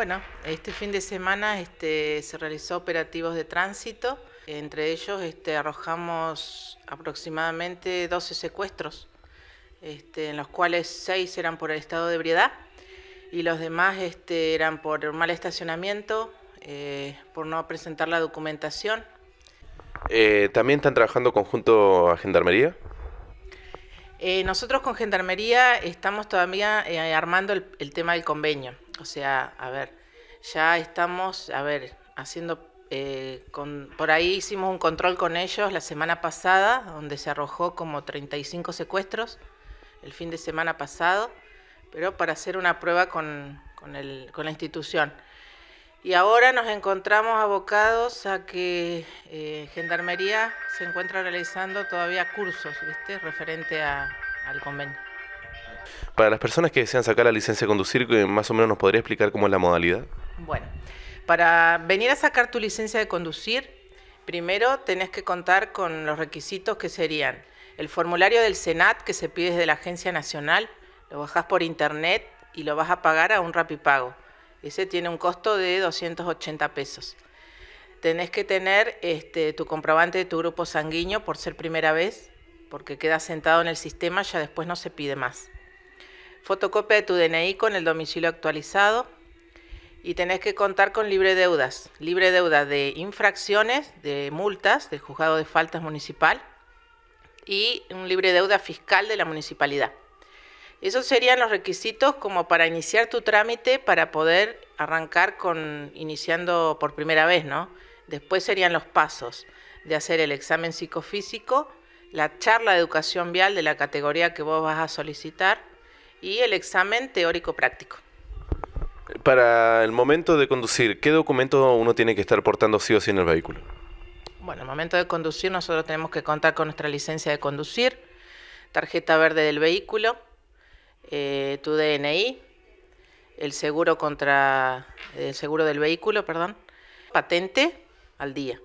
Bueno, este fin de semana este, se realizó operativos de tránsito. Entre ellos este, arrojamos aproximadamente 12 secuestros, este, en los cuales 6 eran por el estado de ebriedad y los demás eran por mal estacionamiento, eh, por no presentar la documentación. Eh, ¿También están trabajando conjunto a Gendarmería? Eh, nosotros con Gendarmería estamos todavía armando el tema del convenio. O sea, a ver, ya estamos, a ver, haciendo, eh, por ahí hicimos un control con ellos la semana pasada, donde se arrojó como 35 secuestros el fin de semana pasado, pero para hacer una prueba con, la institución. Y ahora nos encontramos abocados a que eh, Gendarmería se encuentra realizando todavía cursos, ¿viste? Referente al convenio. Para las personas que desean sacar la licencia de conducir, más o menos nos podría explicar cómo es la modalidad. Bueno, para venir a sacar tu licencia de conducir, primero tenés que contar con los requisitos que serían el formulario del SENAT que se pide desde la Agencia Nacional, lo bajás por internet y lo vas a pagar a un rapipago. Ese tiene un costo de 280 pesos. Tenés que tener este, tu comprobante de tu grupo sanguíneo por ser primera vez, porque queda sentado en el sistema, ya después no se pide más fotocopia de tu DNI con el domicilio actualizado y tenés que contar con libre deudas, libre deuda de infracciones, de multas del juzgado de faltas municipal y un libre deuda fiscal de la municipalidad. Esos serían los requisitos como para iniciar tu trámite para poder arrancar con iniciando por primera vez, ¿no? Después serían los pasos de hacer el examen psicofísico, la charla de educación vial de la categoría que vos vas a solicitar, y el examen teórico-práctico. Para el momento de conducir, ¿qué documento uno tiene que estar portando sí o sí en el vehículo? Bueno, el momento de conducir nosotros tenemos que contar con nuestra licencia de conducir, tarjeta verde del vehículo, eh, tu DNI, el seguro contra el seguro del vehículo, perdón, patente al día.